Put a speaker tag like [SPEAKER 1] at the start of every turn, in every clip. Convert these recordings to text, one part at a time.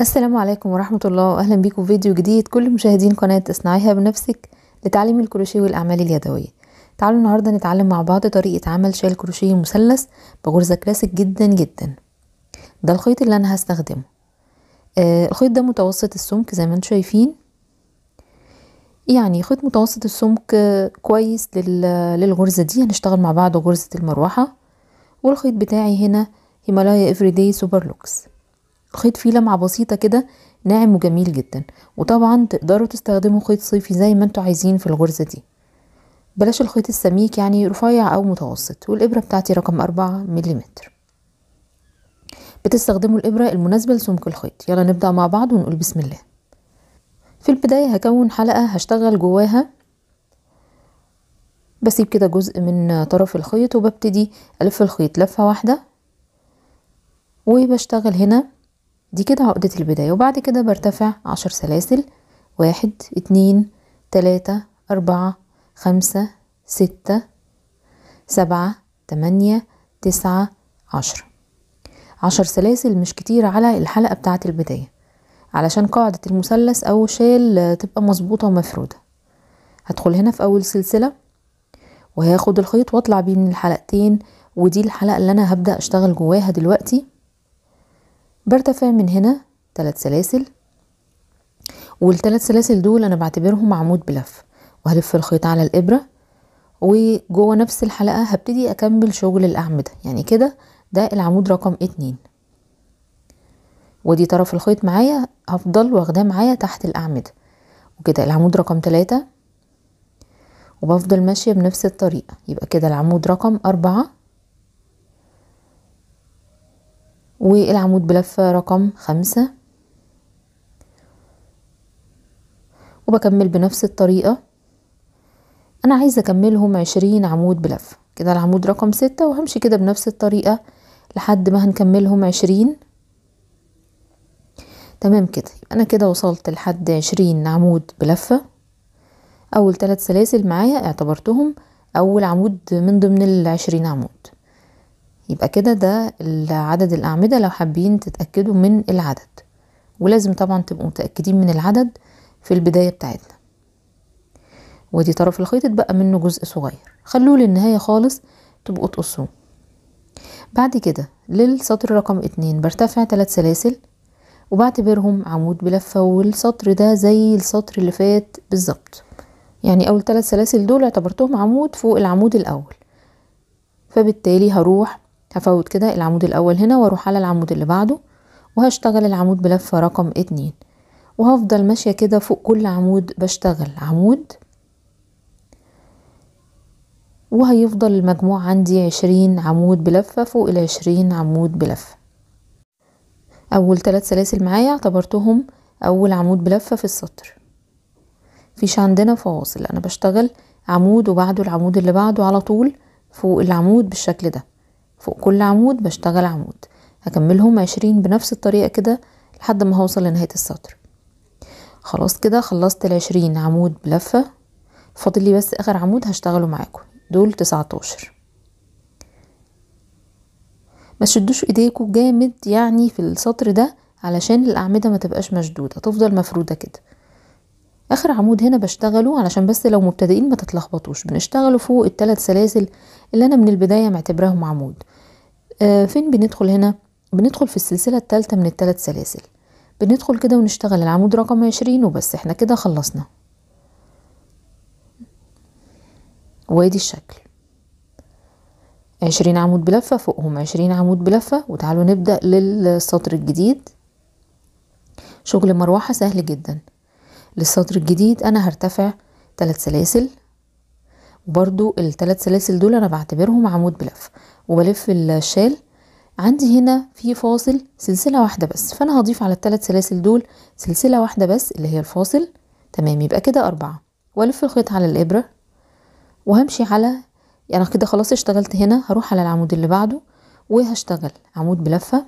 [SPEAKER 1] السلام عليكم ورحمة الله وأهلا بكم في فيديو جديد كل مشاهدين قناة اصنعيها بنفسك لتعليم الكروشيه والأعمال اليدوية تعالوا النهاردة نتعلم مع بعض طريقة عمل شال كروشيه مثلث بغرزة كلاسيك جدا جدا ده الخيط اللي أنا هستخدمه آه الخيط ده متوسط السمك زي ما انتم شايفين يعني خيط متوسط السمك آه، كويس للغرزة دي هنشتغل مع بعض غرزة المروحة والخيط بتاعي هنا هيمالايا داي سوبر لوكس خيط فيه لمعة بسيطة كده ناعم وجميل جدا وطبعا تقدروا تستخدموا خيط صيفي زي ما انتوا عايزين في الغرزة دي بلاش الخيط السميك يعني رفيع او متوسط والابرة بتاعتي رقم أربعة مليمتر بتستخدموا الابرة المناسبة لسمك الخيط يلا نبدأ مع بعض ونقول بسم الله في البداية هكون حلقة هشتغل جواها بسيب كده جزء من طرف الخيط وببتدي ألف الخيط لفة واحدة وبشتغل هنا دي كده عقدة البداية وبعد كده برتفع عشر سلاسل واحد اتنين تلاتة أربعة خمسة ستة سبعة تمانية تسعة عشرة عشر سلاسل مش كتير على الحلقة بتاعة البداية علشان قاعدة المثلث أو شال تبقى مظبوطة ومفرودة هدخل هنا في أول سلسلة وهاخد الخيط واطلع بيه من الحلقتين ودي الحلقة اللي أنا هبدأ أشتغل جواها دلوقتي برتفع من هنا ثلاث سلاسل والثلاث سلاسل دول انا بعتبرهم عمود بلف وهلف الخيط على الابره وجوه نفس الحلقه هبتدي اكمل شغل الاعمده يعني كده ده العمود رقم اتنين ودي طرف الخيط معايا هفضل واخداه معايا تحت الاعمده وكده العمود رقم تلاتة وبفضل ماشيه بنفس الطريقه يبقى كده العمود رقم أربعة والعمود بلفة رقم خمسة وبكمل بنفس الطريقة أنا عايزة أكملهم عشرين عمود بلفة كده العمود رقم ستة وهمشي كده بنفس الطريقة لحد ما هنكملهم عشرين تمام كده أنا كده وصلت لحد عشرين عمود بلفة أول ثلاث سلاسل معايا اعتبرتهم أول عمود من ضمن العشرين عمود يبقى كده ده عدد الأعمدة لو حابين تتأكدوا من العدد ولازم طبعا تبقوا متأكدين من العدد في البداية بتاعتنا ودي طرف الخيط اتبقى منه جزء صغير خلوه للنهاية خالص تبقوا تقصوه بعد كده للسطر رقم اتنين برتفع تلات سلاسل وبعتبرهم عمود بلفة والسطر ده زي السطر اللي فات بالظبط يعني أول تلات سلاسل دول اعتبرتهم عمود فوق العمود الأول فبالتالي هروح هفوت كده العمود الاول هنا واروح على العمود اللي بعده وهشتغل العمود بلفة رقم اتنين وهفضل ماشية كده فوق كل عمود بشتغل عمود وهيفضل المجموع عندي عشرين عمود بلفة فوق العشرين عمود بلفة أول ثلاث سلاسل معايا اعتبرتهم أول عمود بلفة في السطر مفيش عندنا فواصل أنا بشتغل عمود وبعده العمود اللي بعده على طول فوق العمود بالشكل ده فوق كل عمود بشتغل عمود هكملهم عشرين بنفس الطريقة كده لحد ما هوصل لنهاية السطر خلاص كده خلصت العشرين عمود بلفة فاضل لي بس آخر عمود هشتغله معاكم دول تسعتاشر ما تشدوش ايديكم جامد يعني في السطر ده علشان الأعمدة ما تبقاش مشدودة تفضل مفرودة كده اخر عمود هنا بشتغله علشان بس لو مبتدئين ما تتلخبطوش بنشتغله فوق الثلاث سلاسل اللي انا من البدايه معتبراهم عمود آه فين بندخل هنا بندخل في السلسله الثالثه من الثلاث سلاسل بندخل كده ونشتغل العمود رقم عشرين وبس احنا كده خلصنا وادي الشكل عشرين عمود بلفة فوقهم عشرين عمود بلفة وتعالوا نبدأ للسطر الجديد شغل مروحة سهل جداً للسطر الجديد انا هرتفع ثلاث سلاسل وبرضو الثلاث سلاسل دول انا بعتبرهم عمود بلف وبلف الشال عندي هنا في فاصل سلسلة واحدة بس فأنا هضيف على الثلاث سلاسل دول سلسلة واحدة بس اللي هي الفاصل تمام يبقى كده أربعة وألف الخيط على الإبرة وهمشي على يعني كده خلاص اشتغلت هنا هروح على العمود اللي بعده وهشتغل عمود بلفة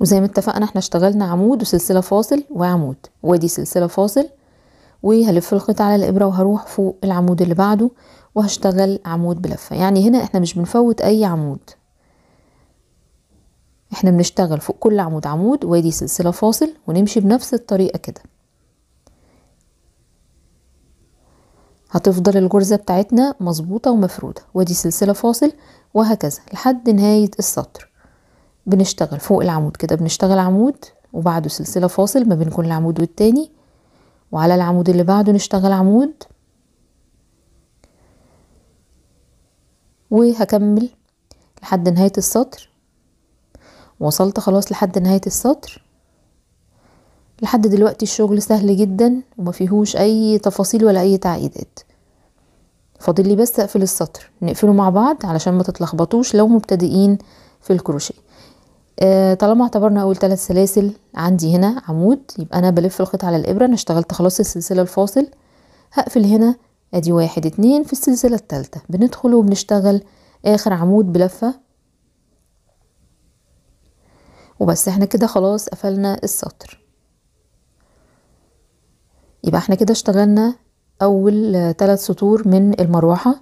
[SPEAKER 1] وزي ما اتفقنا احنا اشتغلنا عمود وسلسلة فاصل وعمود وادي سلسلة فاصل وهلف الخيط على الإبرة وهروح فوق العمود اللي بعده وهشتغل عمود بلفة يعني هنا احنا مش بنفوت أي عمود احنا بنشتغل فوق كل عمود عمود وادي سلسلة فاصل ونمشي بنفس الطريقة كده هتفضل الجرزة بتاعتنا مظبوطة ومفرودة وادي سلسلة فاصل وهكذا لحد نهاية السطر بنشتغل فوق العمود كده بنشتغل عمود وبعده سلسلة فاصل ما بين كل عمود والتاني وعلى العمود اللي بعده نشتغل عمود وهكمل لحد نهاية السطر وصلت خلاص لحد نهاية السطر لحد دلوقتي الشغل سهل جدا وما فيهوش اي تفاصيل ولا اي تعقيدات فاضل لي بس اقفل السطر نقفله مع بعض علشان ما تتلخبطوش لو مبتدئين في الكروشيه آه، طالما اعتبرنا اول ثلاث سلاسل عندي هنا عمود يبقى انا بلف الخيط على الابره انا اشتغلت خلاص السلسله الفاصل هقفل هنا ادي واحد اتنين في السلسله الثالثه بندخل وبنشتغل اخر عمود بلفه وبس احنا كده خلاص قفلنا السطر يبقى احنا كده اشتغلنا اول ثلاث سطور من المروحه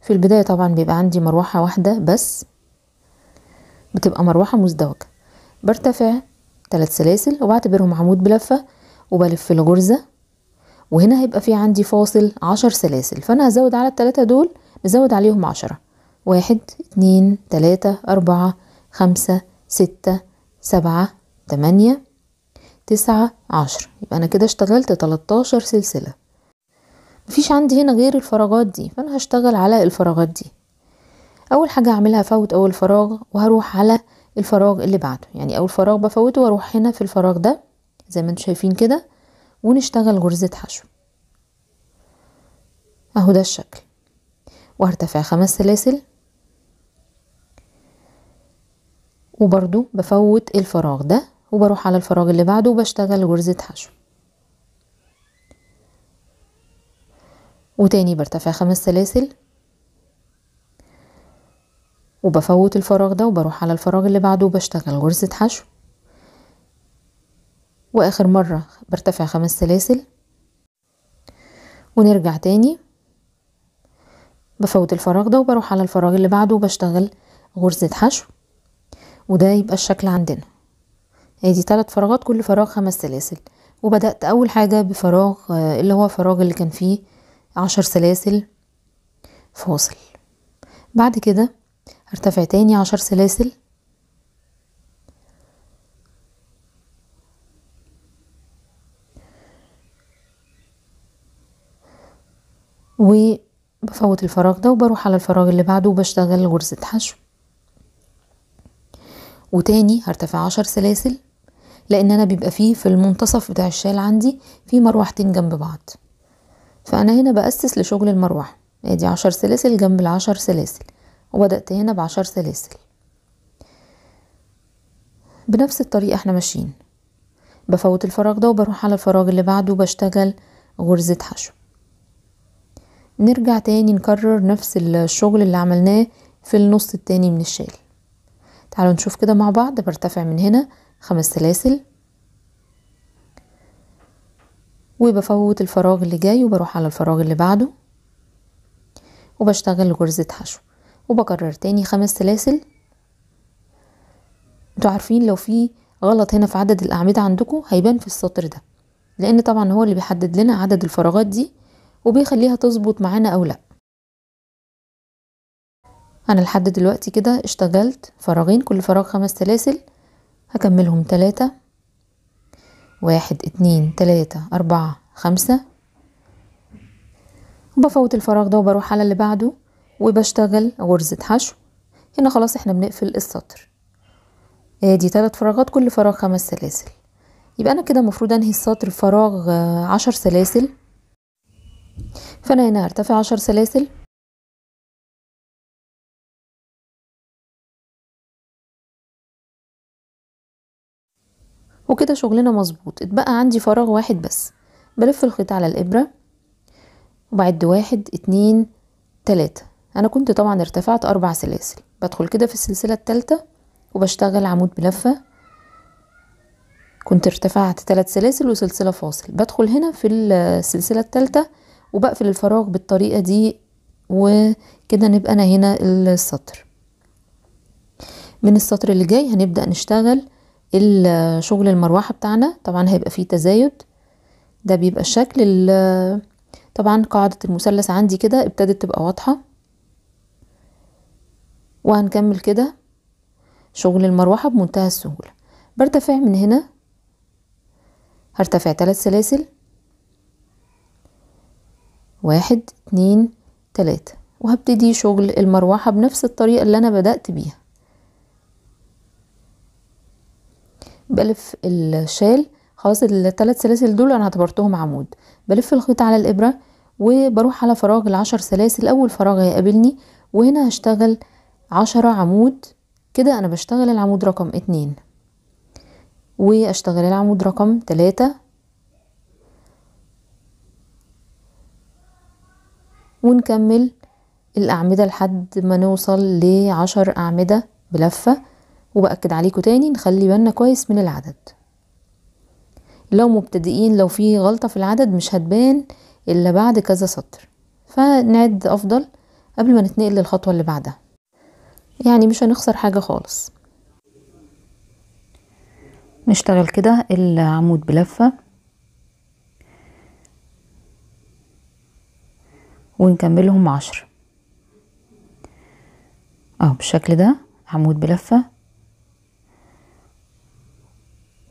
[SPEAKER 1] في البدايه طبعا بيبقى عندي مروحه واحده بس بتبقى مروحة مزدوجة برتفع ثلاث سلاسل وبعتبرهم عمود بلفة وبلف الغرزة وهنا هيبقى في عندي فاصل عشر سلاسل فأنا هزود على التلاتة دول مزود عليهم عشرة واحد اتنين تلاتة أربعة خمسة ستة سبعة تمانية تسعة عشر يبقى أنا كده اشتغلت تلتاشر سلسلة مفيش عندي هنا غير الفراغات دي فأنا هشتغل على الفراغات دي اول حاجه هعملها فوت اول فراغ وهروح على الفراغ اللي بعده يعني اول فراغ بفوته واروح هنا في الفراغ ده زي ما انتم شايفين كده ونشتغل غرزه حشو اهو ده الشكل وهرتفع خمس سلاسل وبرضو بفوت الفراغ ده وبروح على الفراغ اللي بعده وبشتغل غرزة حشو وتاني برتفع خمس سلاسل وبفوت الفراغ ده وبروح على الفراغ اللي بعده وبشتغل غرزة حشو واخر مرة برتفع خمس سلاسل ونرجع تاني بفوت الفراغ ده وبروح على الفراغ اللي بعده وبشتغل غرزة حشو وده يبقى الشكل عندنا ادي ثلاث فراغات كل فراغ خمس سلاسل وبدأت أول حاجة بفراغ آه، اللي هو فراغ اللي كان فيه عشر سلاسل فاصل بعد كده هرتفع تاني عشر سلاسل وبفوت الفراغ ده وبروح على الفراغ اللي بعده وبشتغل غرزة حشو وتاني هرتفع عشر سلاسل لان انا بيبقى فيه في المنتصف بتاع الشال عندي في مروحتين جنب بعض فانا هنا بأسس لشغل المروحة ادي عشر سلاسل جنب العشر سلاسل وبدأت هنا بعشر سلاسل بنفس الطريقة احنا ماشيين بفوت الفراغ ده وبروح على الفراغ اللي بعده وبشتغل غرزة حشو نرجع تاني نكرر نفس الشغل اللي عملناه في النص التاني من الشال تعالوا نشوف كده مع بعض برتفع من هنا خمس سلاسل وبفوت الفراغ اللي جاي وبروح على الفراغ اللي بعده وبشتغل غرزة حشو وبكرر تاني خمس سلاسل انتوا عارفين لو في غلط هنا في عدد الأعمدة عندكم هيبان في السطر ده لأن طبعا هو اللي بيحدد لنا عدد الفراغات دي وبيخليها تظبط معانا أو لأ أنا لحد دلوقتي كده اشتغلت فراغين كل فراغ خمس سلاسل هكملهم تلاتة واحد اتنين تلاتة أربعة خمسة وبفوت الفراغ ده وبروح على اللي بعده وبشتغل غرزة حشو هنا خلاص احنا بنقفل السطر ادي آه، تلات فراغات كل فراغ خمس سلاسل يبقى انا كده المفروض انهي السطر فراغ آه، عشر سلاسل فانا هنا هرتفع عشر سلاسل وكده شغلنا مظبوط اتبقى عندي فراغ واحد بس بلف الخيط على الابرة وبعد واحد اتنين تلاتة أنا كنت طبعا ارتفعت أربع سلاسل بدخل كده في السلسلة التالتة وبشتغل عمود بلفه كنت ارتفعت ثلاث سلاسل وسلسلة فاصل بدخل هنا في السلسلة التالتة وبقفل الفراغ بالطريقة دي وكده نبقى أنا هنا السطر من السطر اللي جاي هنبدأ نشتغل الشغل المروحة بتاعنا طبعا هيبقى فيه تزايد ده بيبقى الشكل طبعا قاعدة المثلث عندي كده ابتدت تبقى واضحة وهنكمل كده شغل المروحة بمنتهى السهولة برتفع من هنا هرتفع ثلاث سلاسل واحد اتنين تلاتة وهبتدي شغل المروحة بنفس الطريقة اللي أنا بدأت بيها بلف الشال خلاص الثلاث سلاسل دول أنا اعتبرتهم عمود بلف الخيط على الإبرة وبروح على فراغ العشر سلاسل أول فراغ هيقابلني وهنا هشتغل عشرة عمود كده أنا بشتغل العمود رقم اتنين وأشتغل العمود رقم تلاتة ونكمل الأعمدة لحد ما نوصل لعشر أعمدة بلفة وبأكد عليكم تاني نخلي بالنا كويس من العدد لو مبتدئين لو في غلطة في العدد مش هتبان إلا بعد كذا سطر فنعد أفضل قبل ما نتنقل للخطوة اللي بعدها يعني مش هنخسر حاجة خالص نشتغل كده العمود بلفة ونكملهم عشر اهو بالشكل ده عمود بلفة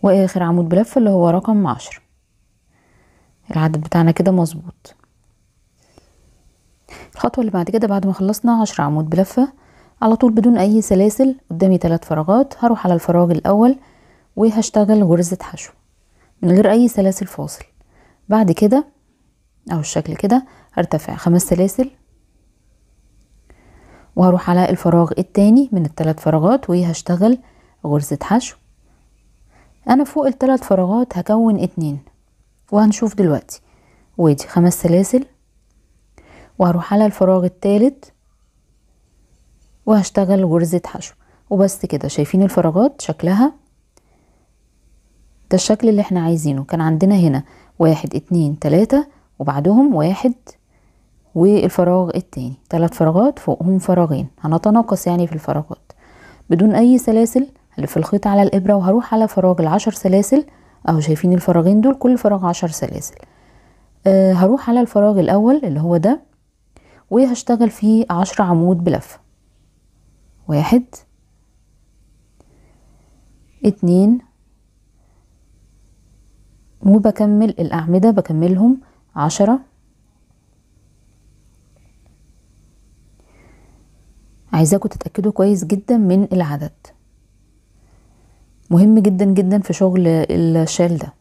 [SPEAKER 1] واخر عمود بلفة اللي هو رقم عشر العدد بتاعنا كده مظبوط الخطوة اللي بعد كده بعد ما خلصنا عشر عمود بلفة على طول بدون اي سلاسل قدامي ثلاث فراغات هروح على الفراغ الاول وهشتغل غرزة حشو من غير اي سلاسل فاصل بعد كده او الشكل كده هرتفع خمس سلاسل وهروح على الفراغ التاني من الثلاث فراغات وهشتغل غرزة حشو انا فوق الثلاث فراغات هكون اتنين وهنشوف دلوقتي وادي خمس سلاسل وهروح على الفراغ التالت وهشتغل غرزة حشو وبس كده شايفين الفراغات شكلها ده الشكل اللي احنا عايزينه كان عندنا هنا واحد اتنين تلاتة وبعدهم واحد والفراغ التاني تلات فراغات فوقهم فراغين هنتناقص يعني في الفراغات بدون اي سلاسل هلف الخيط على الابرة وهروح على فراغ العشر سلاسل اهو شايفين الفراغين دول كل فراغ عشر سلاسل أه هروح على الفراغ الاول اللي هو ده وهشتغل فيه عشر عمود بلفه واحد اتنين وبكمل الأعمدة بكملهم عشرة عايزاكم تتأكدوا كويس جدا من العدد مهم جدا جدا في شغل الشال ده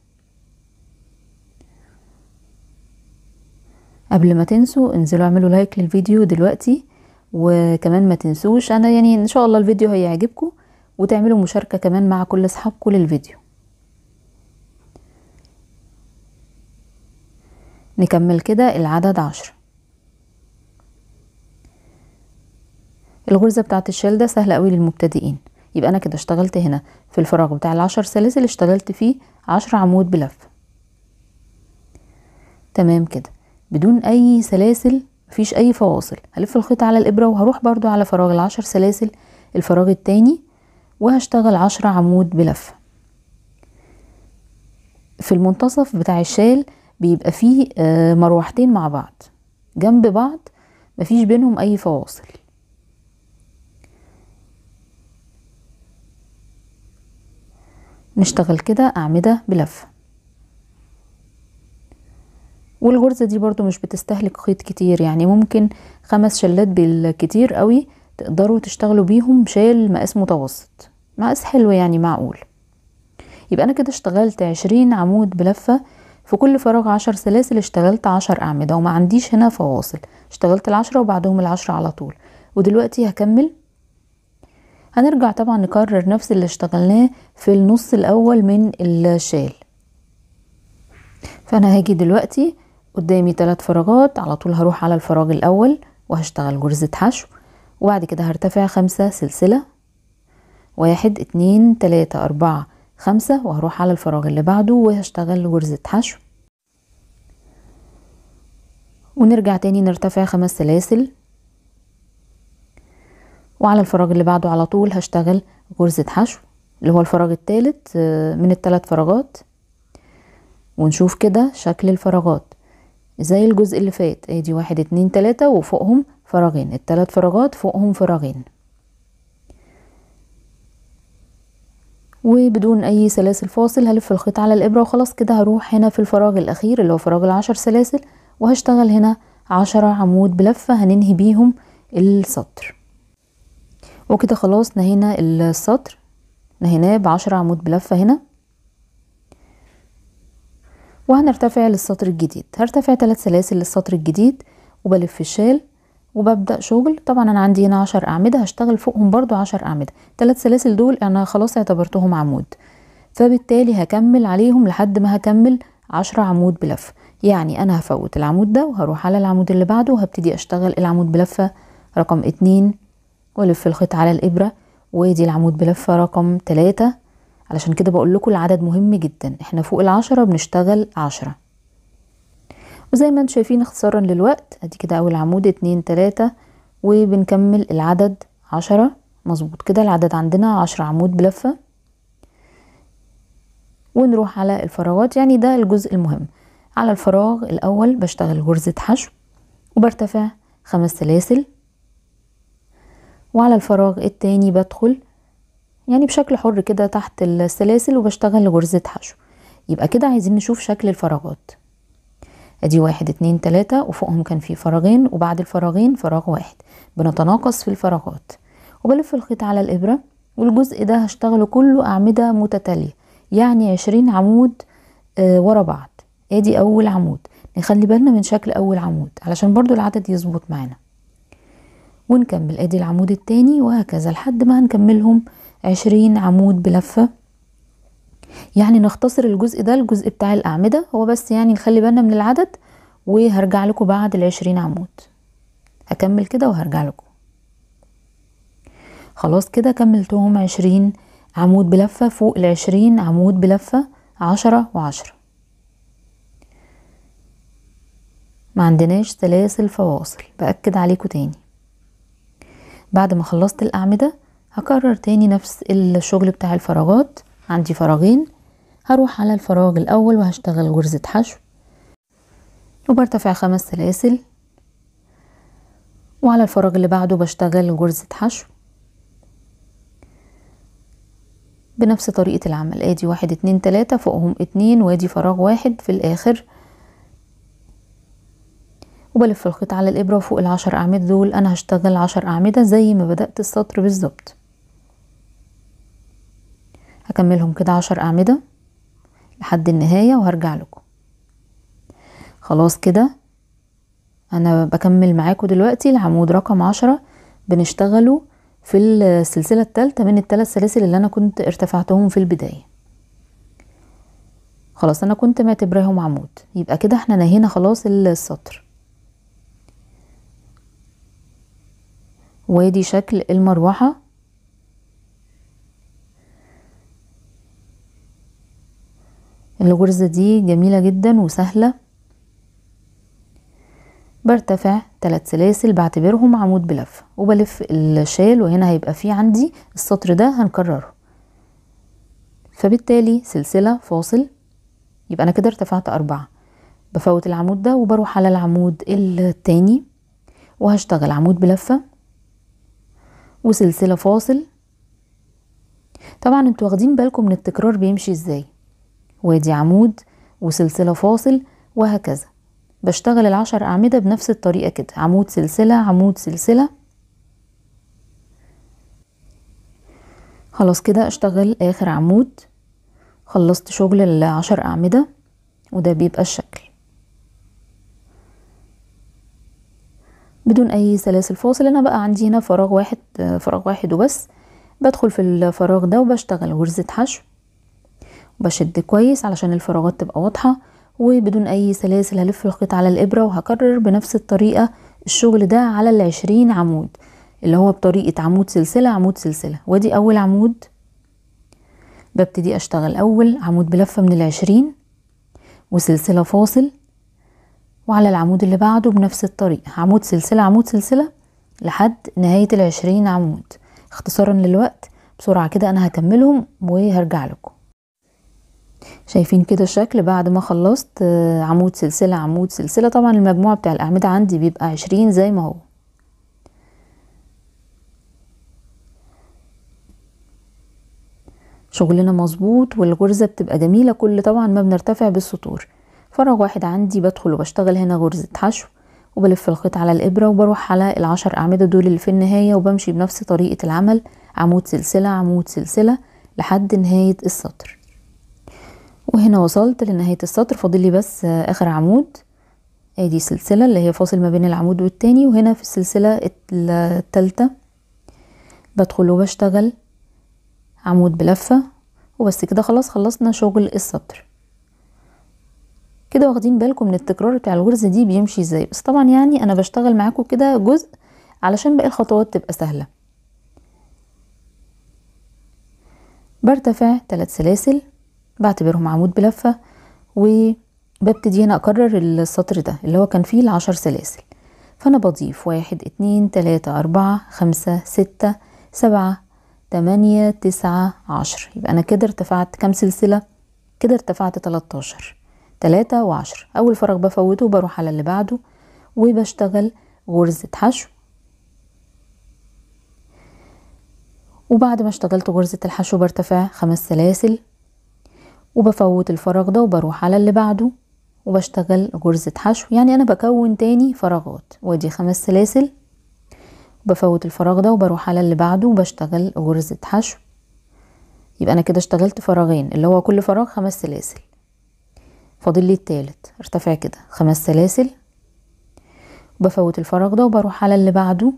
[SPEAKER 1] قبل ما تنسوا انزلوا اعملوا لايك للفيديو دلوقتي وكمان ما تنسوش انا يعني ان شاء الله الفيديو هيعجبكم وتعملوا مشاركة كمان مع كل اصحابكم للفيديو نكمل كده العدد عشر الغرزة بتاعت الشال ده سهلة قوي للمبتدئين يبقى انا كده اشتغلت هنا في الفراغ بتاع العشر سلاسل اشتغلت فيه عشر عمود بلف تمام كده بدون اي سلاسل مفيش اي فواصل هلف الخيط على الابره وهروح برضو على فراغ العشر سلاسل الفراغ التاني وهشتغل عشرة عمود بلفه في المنتصف بتاع الشال بيبقى فيه آه، مروحتين مع بعض جنب بعض مفيش بينهم اي فواصل نشتغل كده اعمده بلفه والغرزة دي برضو مش بتستهلك خيط كتير يعني ممكن خمس شلات بالكتير قوي تقدروا تشتغلوا بيهم شال مقاس متوسط مقاس حلو يعني معقول يبقى انا كده اشتغلت عشرين عمود بلفة في كل فراغ عشر سلاسل اشتغلت عشر اعمدة وما عنديش هنا فواصل اشتغلت العشرة وبعدهم العشرة على طول ودلوقتي هكمل هنرجع طبعا نكرر نفس اللي اشتغلناه في النص الاول من الشال فانا هاجي دلوقتي قدامي ثلاث فراغات على طول هروح على الفراغ الاول وهشتغل غرزة حشو وبعد كده هرتفع خمسة سلسلة واحد اتنين تلاتة اربعة خمسة وهروح على الفراغ اللي بعده وهشتغل غرزة حشو ونرجع تاني نرتفع خمس سلاسل وعلى الفراغ اللي بعده على طول هشتغل غرزة حشو اللي هو الفراغ التالت آه، من التلات فراغات ونشوف كده شكل الفراغات زي الجزء اللي فات ادي واحد اتنين تلاتة وفوقهم فراغين التلات فراغات فوقهم فراغين وبدون اي سلاسل فاصل هلف الخيط على الابرة وخلاص كده هروح هنا في الفراغ الاخير اللي هو فراغ العشر سلاسل وهشتغل هنا عشرة عمود بلفة هننهي بيهم السطر وكده خلاص نهينا السطر نهيناه بعشرة عمود بلفة هنا وهنرتفع للسطر الجديد هرتفع ثلاث سلاسل للسطر الجديد وبلف الشال وببدأ شغل طبعا أنا عندي هنا عشر أعمدة هشتغل فوقهم برضو عشر أعمدة ثلاث سلاسل دول أنا خلاص اعتبرتهم عمود فبالتالي هكمل عليهم لحد ما هكمل عشر عمود بلف يعني أنا هفوت العمود ده وهروح على العمود اللي بعده وهبتدي أشتغل العمود بلفة رقم اتنين وألف الخيط على الإبرة وادي العمود بلفة رقم تلاتة علشان كده بقول لكم العدد مهم جدا احنا فوق العشرة بنشتغل عشرة وزي ما انتم شايفين اختصارا للوقت ادي كده اول عمود اتنين تلاتة وبنكمل العدد عشرة مظبوط كده العدد عندنا عشرة عمود بلفة ونروح على الفراغات يعني ده الجزء المهم على الفراغ الاول بشتغل غرزة حشو وبرتفع خمس سلاسل وعلى الفراغ التاني بدخل يعني بشكل حر كده تحت السلاسل وبشتغل غرزة حشو يبقى كده عايزين نشوف شكل الفراغات ادي واحد اتنين تلاتة وفوقهم كان في فراغين وبعد الفراغين فراغ واحد بنتناقص في الفراغات وبلف الخيط على الابرة والجزء ده هشتغله كله اعمدة متتالية يعني عشرين عمود آه ورا بعض ادي اول عمود نخلي بالنا من شكل اول عمود علشان برضو العدد يظبط معانا ونكمل ادي العمود التاني وهكذا لحد ما هنكملهم عشرين عمود بلفة يعني نختصر الجزء ده الجزء بتاع الأعمدة هو بس يعني نخلي بالنا من العدد وهرجع لكم بعد العشرين عمود هكمل كده وهرجع لكم خلاص كده كملتهم عشرين عمود بلفة فوق العشرين عمود بلفة عشرة وعشرة ما عندناش سلاسل فواصل بأكد عليكم تاني بعد ما خلصت الأعمدة هكرر تاني نفس الشغل بتاع الفراغات عندي فراغين هروح على الفراغ الأول وهشتغل غرزة حشو وبرتفع خمس سلاسل وعلى الفراغ اللي بعده بشتغل غرزة حشو بنفس طريقة العمل ادي واحد اتنين تلاتة فوقهم اتنين وادي فراغ واحد في الاخر وبلف الخيط على الابرة فوق العشر اعمدة دول انا هشتغل عشر اعمدة زي ما بدأت السطر بالظبط هكملهم كده عشر أعمدة لحد النهاية وهرجع لكم خلاص كده أنا بكمل معاكم دلوقتي العمود رقم عشرة بنشتغله في السلسلة الثالثة من الثلاث سلاسل اللي أنا كنت ارتفعتهم في البداية خلاص أنا كنت معتبراهم عمود يبقى كده احنا نهينا خلاص السطر وادي شكل المروحة الغرزة دي جميلة جدا وسهلة برتفع ثلاث سلاسل بعتبرهم عمود بلف وبلف الشال وهنا هيبقى فيه عندي السطر ده هنكرره فبالتالي سلسلة فاصل يبقى أنا كده ارتفعت أربعة بفوت العمود ده وبروح على العمود التاني وهشتغل عمود بلفة وسلسلة فاصل طبعا انتوا واخدين بالكم من التكرار بيمشي ازاي وادي عمود وسلسلة فاصل وهكذا بشتغل العشر أعمدة بنفس الطريقة كده عمود سلسلة عمود سلسلة خلاص كده اشتغل آخر عمود خلصت شغل العشر أعمدة وده بيبقى الشكل بدون أي سلاسل فاصل أنا بقى عندي هنا فراغ واحد فراغ واحد وبس بدخل في الفراغ ده وبشتغل غرزة حشو بشد كويس علشان الفراغات تبقى واضحة وبدون اي سلاسل هلف الخيط على الابرة وهكرر بنفس الطريقة الشغل ده على العشرين عمود اللي هو بطريقة عمود سلسلة عمود سلسلة وادي اول عمود ببتدي اشتغل اول عمود بلفة من العشرين وسلسلة فاصل وعلى العمود اللي بعده بنفس الطريقة عمود سلسلة عمود سلسلة لحد نهاية العشرين عمود اختصارا للوقت بسرعة كده انا هكملهم وهرجع لكم شايفين كده الشكل بعد ما خلصت آه، عمود سلسلة عمود سلسلة طبعا المجموع بتاع الأعمدة عندي بيبقى عشرين زي ما هو شغلنا مظبوط والغرزة بتبقى جميلة كل طبعا ما بنرتفع بالسطور فراغ واحد عندي بدخل وبشتغل هنا غرزة حشو وبلف الخيط على الإبرة وبروح على العشر أعمدة دول اللي في النهاية وبمشي بنفس طريقة العمل عمود سلسلة عمود سلسلة لحد نهاية السطر وهنا وصلت لنهاية السطر فاضل لي بس اخر عمود ادي سلسلة اللي هي فاصل ما بين العمود والتاني وهنا في السلسلة التالتة بدخل وبشتغل عمود بلفة وبس كده خلاص خلصنا شغل السطر كده واخدين بالكم من التكرار بتاع الغرزة دي بيمشي ازاي بس طبعا يعني انا بشتغل معاكم كده جزء علشان باقي الخطوات تبقى سهلة برتفع ثلاث سلاسل بعتبرهم عمود بلفة وببتدي هنا أكرر السطر ده اللي هو كان فيه العشر سلاسل فأنا بضيف واحد اتنين تلاتة أربعة خمسة ستة سبعة تمانية تسعة عشر يبقى أنا كده ارتفعت كام سلسلة؟ كده ارتفعت تلاتاشر تلاتة وعشر أول فراغ بفوته بروح على اللي بعده وبشتغل غرزة حشو وبعد ما اشتغلت غرزة الحشو برتفع خمس سلاسل وبفوت الفراغ ده وبروح على اللي بعده وبشتغل غرزة حشو يعني أنا بكون تاني فراغات ودي خمس سلاسل بفوت الفراغ ده وبروح على اللي بعده وبشتغل غرزة حشو يبقى أنا كده اشتغلت فراغين اللي هو كل فراغ خمس سلاسل فاضل لي التالت ارتفع كده خمس سلاسل بفوت الفراغ ده وبروح على اللي بعده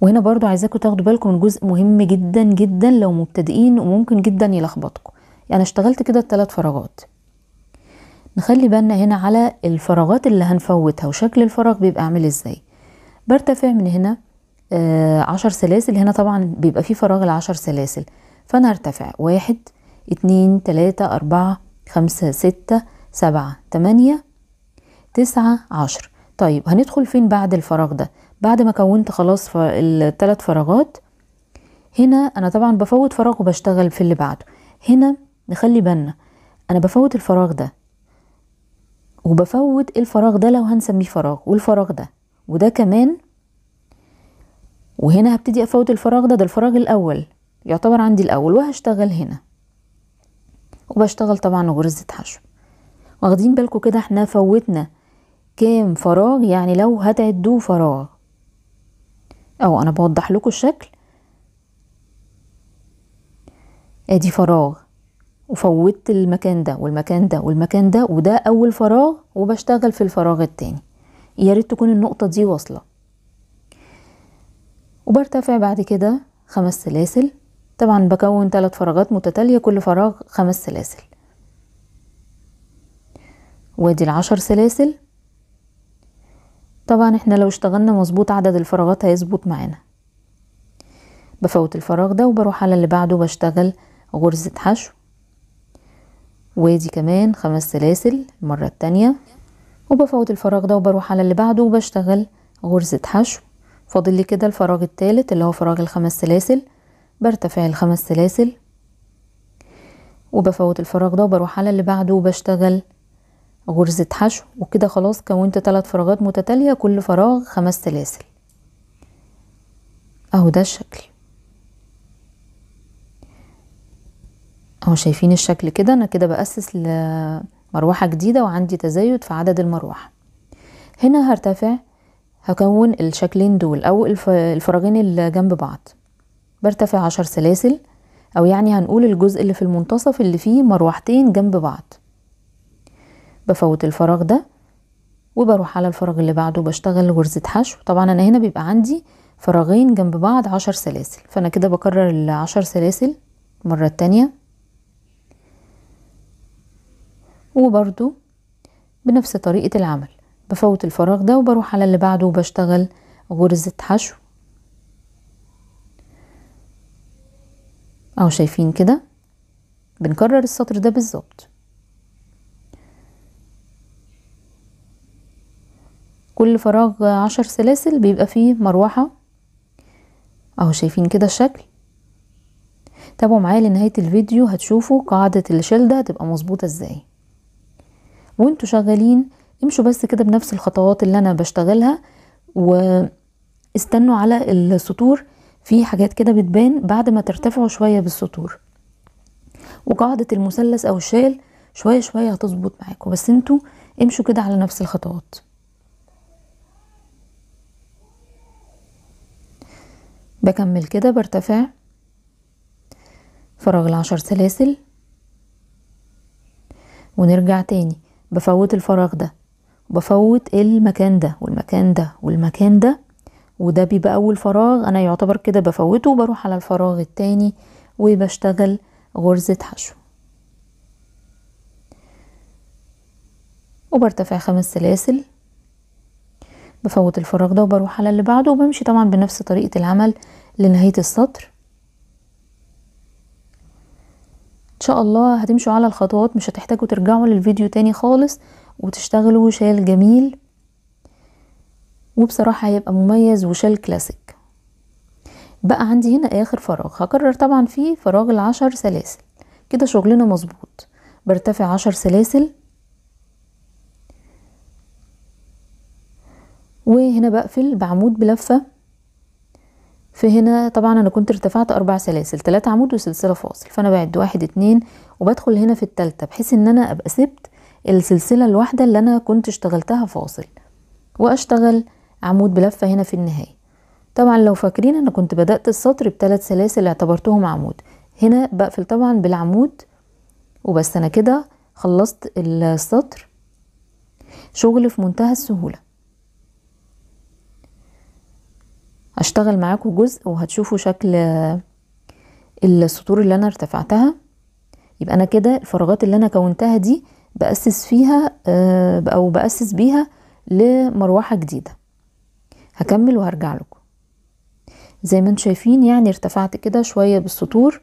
[SPEAKER 1] وهنا برضو عايزاكم تاخدوا بالكم من جزء مهم جدا جدا لو مبتدئين وممكن جدا يلخبطكم يعني اشتغلت كده الثلاث فراغات نخلي بالنا هنا على الفراغات اللي هنفوتها وشكل الفراغ بيبقى عامل ازاي برتفع من هنا آه عشر سلاسل هنا طبعا بيبقى فيه فراغ العشر سلاسل فانا هرتفع واحد اتنين تلاتة اربعة خمسة ستة سبعة تمانية تسعة عشر طيب هندخل فين بعد الفراغ ده بعد ما كونت خلاص الثلاث فراغات هنا انا طبعا بفوت فراغ وبشتغل في اللي بعده هنا نخلي بالنا انا بفوت الفراغ ده وبفوت الفراغ ده لو هنسميه فراغ والفراغ ده وده كمان وهنا هبتدي افوت الفراغ ده ده الفراغ الاول يعتبر عندي الاول وهشتغل هنا وبشتغل طبعا غرزة حشو واخدين بالكم كده احنا فوتنا كام فراغ يعني لو هتعدوه فراغ او انا بوضح لكم الشكل ادي فراغ وفوتت المكان ده والمكان ده والمكان ده وده أول فراغ وبشتغل في الفراغ التاني يا ريت تكون النقطة دي واصلة وبرتفع بعد كده خمس سلاسل طبعا بكون ثلاث فراغات متتالية كل فراغ خمس سلاسل وادي العشر سلاسل طبعا احنا لو اشتغلنا مظبوط عدد الفراغات هيظبط معانا بفوت الفراغ ده وبروح على اللي بعده بشتغل غرزة حشو وادي كمان خمس سلاسل المرة التانية وبفوت الفراغ ده وبروح على اللي بعده وبشتغل غرزة حشو فاضل لي كده الفراغ التالت اللي هو فراغ الخمس سلاسل برتفع الخمس سلاسل وبفوت الفراغ ده وبروح على اللي بعده وبشتغل غرزة حشو وكده خلاص كونت تلات فراغات متتالية كل فراغ خمس سلاسل اهو ده الشكل اهو شايفين الشكل كده انا كده بأسس لمروحة جديدة وعندي تزايد في عدد المروحة هنا هرتفع هكون الشكلين دول او الفراغين اللي جنب بعض برتفع عشر سلاسل او يعني هنقول الجزء اللي في المنتصف اللي فيه مروحتين جنب بعض بفوت الفراغ ده وبروح على الفراغ اللي بعده بشتغل غرزة حشو طبعا انا هنا بيبقى عندي فراغين جنب بعض عشر سلاسل فانا كده بكرر العشر سلاسل المرة التانية وبرضو بنفس طريقة العمل بفوت الفراغ ده وبروح على اللي بعده وبشتغل غرزة حشو أو شايفين كده بنكرر السطر ده بالظبط كل فراغ عشر سلاسل بيبقى فيه مروحة أهو شايفين كده الشكل تابعوا معايا لنهاية الفيديو هتشوفوا قاعدة الشلدة ده هتبقى مظبوطة ازاي وانتوا شغالين امشوا بس كده بنفس الخطوات اللي انا بشتغلها واستنوا على السطور في حاجات كده بتبان بعد ما ترتفعوا شوية بالسطور وقاعدة المثلث او الشال شوية شوية هتظبط معاكم بس انتوا امشوا كده على نفس الخطوات بكمل كده برتفع فراغ العشر سلاسل ونرجع تاني بفوت الفراغ ده بفوت المكان ده والمكان ده والمكان ده وده بيبقى أول فراغ أنا يعتبر كده بفوته وبروح على الفراغ التاني وبشتغل غرزة حشو وبرتفع خمس سلاسل بفوت الفراغ ده وبروح على اللي بعده وبمشي طبعا بنفس طريقة العمل لنهاية السطر ان شاء الله هتمشوا على الخطوات مش هتحتاجوا ترجعوا للفيديو تاني خالص وتشتغلوا شال جميل وبصراحة هيبقى مميز وشال كلاسيك بقى عندي هنا اخر فراغ هكرر طبعا فيه فراغ العشر سلاسل كده شغلنا مظبوط برتفع عشر سلاسل وهنا بقفل بعمود بلفة فهنا طبعا انا كنت ارتفعت اربع سلاسل تلاتة عمود وسلسله فاصل فانا بعد واحد اتنين وبدخل هنا في التالتة بحيث ان انا ابقى سبت السلسله الواحده اللي انا كنت اشتغلتها فاصل واشتغل عمود بلفه هنا في النهايه طبعا لو فاكرين انا كنت بدات السطر بثلاث سلاسل اعتبرتهم عمود هنا بقفل طبعا بالعمود وبس انا كده خلصت السطر شغل في منتهى السهوله اشتغل معاكم جزء وهتشوفوا شكل السطور اللي انا ارتفعتها يبقى انا كده الفراغات اللي انا كونتها دي بأسس فيها آه، او بأسس بيها لمروحة جديدة هكمل وهرجع لكم زي ما انتم شايفين يعني ارتفعت كده شوية بالسطور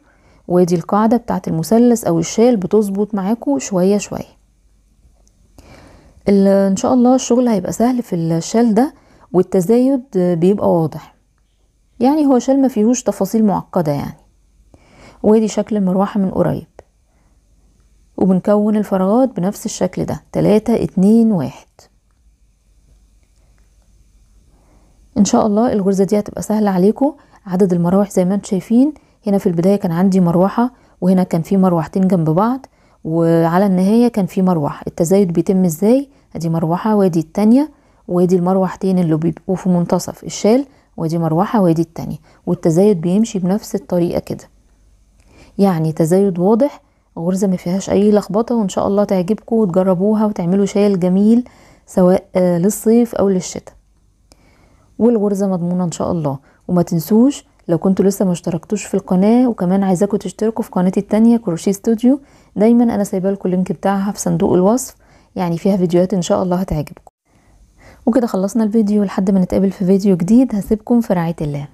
[SPEAKER 1] ودي القاعدة بتاعة المثلث او الشال بتظبط معاكم شوية شوية ان شاء الله الشغل هيبقى سهل في الشال ده والتزايد بيبقى واضح يعني هو شال ما فيهوش تفاصيل معقدة يعني وادي شكل المروحة من قريب وبنكون الفراغات بنفس الشكل ده تلاتة اتنين واحد ان شاء الله الغرزة دي هتبقى سهلة عليكم عدد المراوح زي ما انتم شايفين هنا في البداية كان عندي مروحة وهنا كان في مروحتين جنب بعض وعلى النهاية كان في مروحة التزايد بيتم ازاي ادي مروحة وادي التانية وادي المروحتين اللي بيبقوا في منتصف الشال ودي مروحة ودي التانية والتزايد بيمشي بنفس الطريقة كده يعني تزايد واضح غرزة ما فيهاش اي لخبطة وان شاء الله تعجبكم وتجربوها وتعملوا شاي جميل سواء آه، للصيف او للشتاء والغرزة مضمونة ان شاء الله وما تنسوش لو كنتوا لسه ما اشتركتوش في القناة وكمان عايزاكم تشتركوا في قناتي التانية كروشيه استوديو دايما انا سايبالكوا اللينك بتاعها في صندوق الوصف يعني فيها فيديوهات ان شاء الله هتعجبكم وكده خلصنا الفيديو لحد ما نتقابل في فيديو جديد هسيبكم في رعاية الله